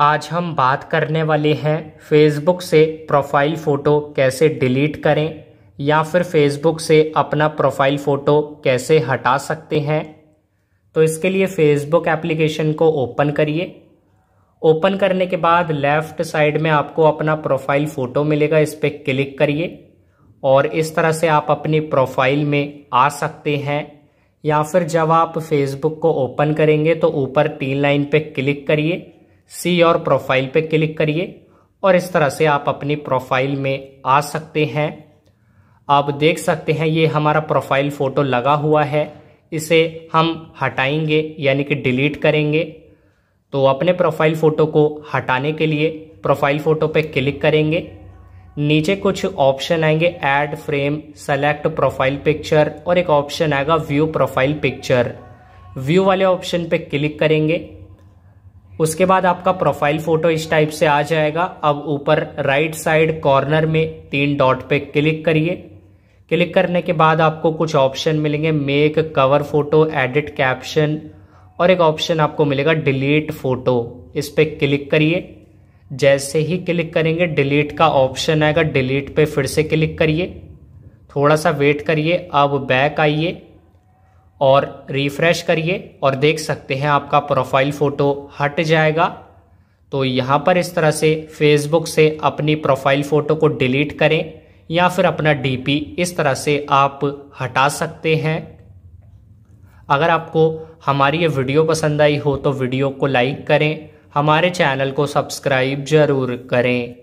आज हम बात करने वाले हैं फेसबुक से प्रोफाइल फ़ोटो कैसे डिलीट करें या फिर फेसबुक से अपना प्रोफाइल फ़ोटो कैसे हटा सकते हैं तो इसके लिए फेसबुक एप्लीकेशन को ओपन करिए ओपन करने के बाद लेफ़्ट साइड में आपको अपना प्रोफाइल फ़ोटो मिलेगा इस पर क्लिक करिए और इस तरह से आप अपनी प्रोफाइल में आ सकते हैं या फिर जब आप फेसबुक को ओपन करेंगे तो ऊपर तीन लाइन पे क्लिक करिए सी और प्रोफाइल पे क्लिक करिए और इस तरह से आप अपनी प्रोफाइल में आ सकते हैं आप देख सकते हैं ये हमारा प्रोफाइल फ़ोटो लगा हुआ है इसे हम हटाएंगे यानी कि डिलीट करेंगे तो अपने प्रोफाइल फ़ोटो को हटाने के लिए प्रोफाइल फ़ोटो पे क्लिक करेंगे नीचे कुछ ऑप्शन आएंगे add frame select profile picture और एक ऑप्शन आएगा व्यू प्रोफाइल पिक्चर व्यू वाले ऑप्शन पे क्लिक करेंगे उसके बाद आपका प्रोफाइल फोटो इस टाइप से आ जाएगा अब ऊपर राइट साइड कॉर्नर में तीन डॉट पे क्लिक करिए क्लिक करने के बाद आपको कुछ ऑप्शन मिलेंगे make cover photo edit caption और एक ऑप्शन आपको मिलेगा डिलीट फोटो इस पर क्लिक करिए जैसे ही क्लिक करेंगे डिलीट का ऑप्शन आएगा डिलीट पे फिर से क्लिक करिए थोड़ा सा वेट करिए अब बैक आइए और रिफ्रेश करिए और देख सकते हैं आपका प्रोफाइल फ़ोटो हट जाएगा तो यहाँ पर इस तरह से फेसबुक से अपनी प्रोफाइल फ़ोटो को डिलीट करें या फिर अपना डीपी इस तरह से आप हटा सकते हैं अगर आपको हमारी ये वीडियो पसंद आई हो तो वीडियो को लाइक करें हमारे चैनल को सब्सक्राइब ज़रूर करें